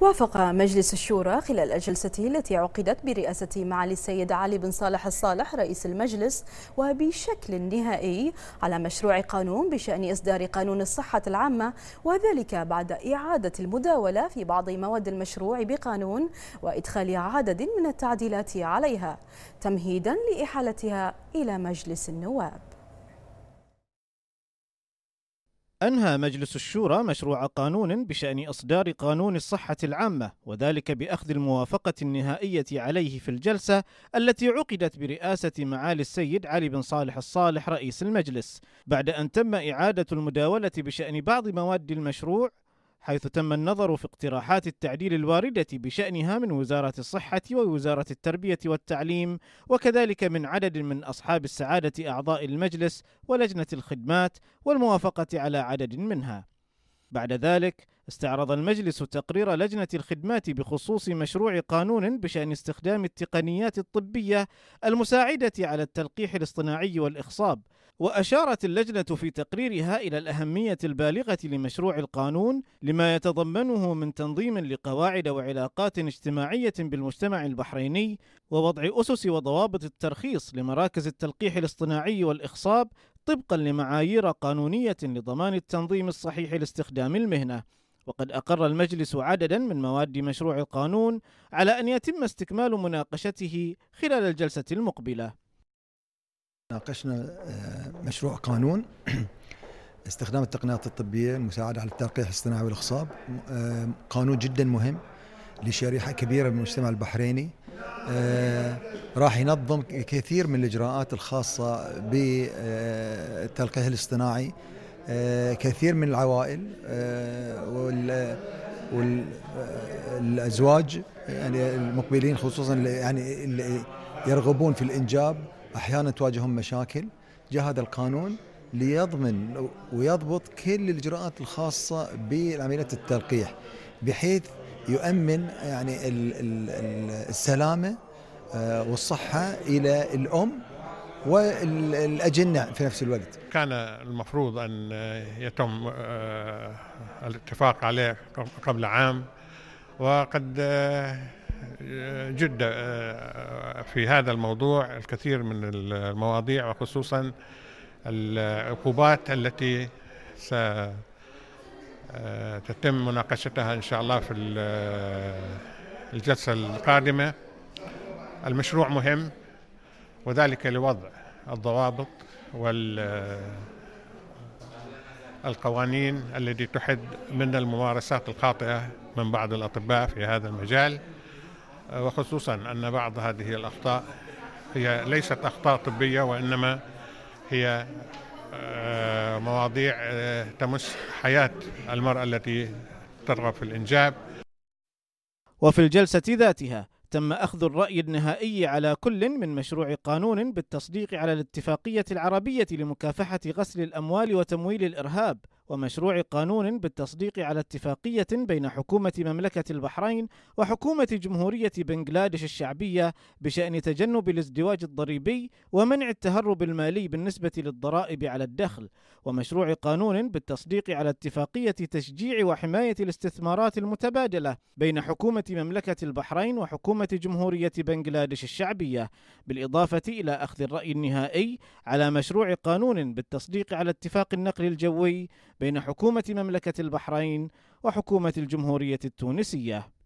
وافق مجلس الشورى خلال جلسته التي عقدت برئاسة معالي السيد علي بن صالح الصالح رئيس المجلس وبشكل نهائي على مشروع قانون بشأن إصدار قانون الصحة العامة وذلك بعد إعادة المداولة في بعض مواد المشروع بقانون وإدخال عدد من التعديلات عليها تمهيدا لإحالتها إلى مجلس النواب أنهى مجلس الشورى مشروع قانون بشأن إصدار قانون الصحة العامة وذلك بأخذ الموافقة النهائية عليه في الجلسة التي عقدت برئاسة معالي السيد علي بن صالح الصالح رئيس المجلس بعد أن تم إعادة المداولة بشأن بعض مواد المشروع حيث تم النظر في اقتراحات التعديل الواردة بشأنها من وزارة الصحة ووزارة التربية والتعليم وكذلك من عدد من أصحاب السعادة أعضاء المجلس ولجنة الخدمات والموافقة على عدد منها بعد ذلك استعرض المجلس تقرير لجنة الخدمات بخصوص مشروع قانون بشأن استخدام التقنيات الطبية المساعدة على التلقيح الاصطناعي والإخصاب، وأشارت اللجنة في تقريرها إلى الأهمية البالغة لمشروع القانون لما يتضمنه من تنظيم لقواعد وعلاقات اجتماعية بالمجتمع البحريني ووضع أسس وضوابط الترخيص لمراكز التلقيح الاصطناعي والإخصاب طبقا لمعايير قانونية لضمان التنظيم الصحيح لاستخدام المهنة وقد أقر المجلس عددا من مواد مشروع القانون على أن يتم استكمال مناقشته خلال الجلسة المقبلة ناقشنا آه، مشروع قانون استخدام التقنيات الطبية المساعدة على التلقيح الصناعي والإخصاب آه، قانون جدا مهم لشريحة كبيرة من المجتمع البحريني آه، راح ينظم كثير من الإجراءات الخاصة ب التلقيح الاصطناعي آه، كثير من العوائل آه، وال والازواج يعني المقبلين خصوصا يعني اللي يرغبون في الانجاب احيانا تواجههم مشاكل جاء هذا القانون ليضمن ويضبط كل الاجراءات الخاصه بعمليه التلقيح بحيث يؤمن يعني السلامه آه، والصحه الى الام والأجنة في نفس الوقت كان المفروض أن يتم آه، الاتفاق عليه قبل عام وقد آه، جد آه، في هذا الموضوع الكثير من المواضيع وخصوصا العقوبات التي ستتم مناقشتها إن شاء الله في الجلسة القادمة المشروع مهم وذلك لوضع الضوابط والقوانين التي تحد من الممارسات الخاطئة من بعض الأطباء في هذا المجال وخصوصا أن بعض هذه الأخطاء هي ليست أخطاء طبية وإنما هي آه، مواضيع آه، تمس حياة المرأة التي ترغب في الإنجاب وفي الجلسة ذاتها تم أخذ الرأي النهائي على كل من مشروع قانون بالتصديق على الاتفاقية العربية لمكافحة غسل الأموال وتمويل الإرهاب ومشروع قانون بالتصديق على اتفاقية بين حكومة مملكة البحرين وحكومة جمهورية بنغلاديش الشعبية بشأن تجنب الازدواج الضريبي ومنع التهرب المالي بالنسبة للضرائب على الدخل، ومشروع قانون بالتصديق على اتفاقية تشجيع وحماية الاستثمارات المتبادلة بين حكومة مملكة البحرين وحكومة جمهورية بنغلاديش الشعبية، بالإضافة إلى أخذ الرأي النهائي على مشروع قانون بالتصديق على اتفاق النقل الجوي بين حكومة مملكة البحرين وحكومة الجمهورية التونسية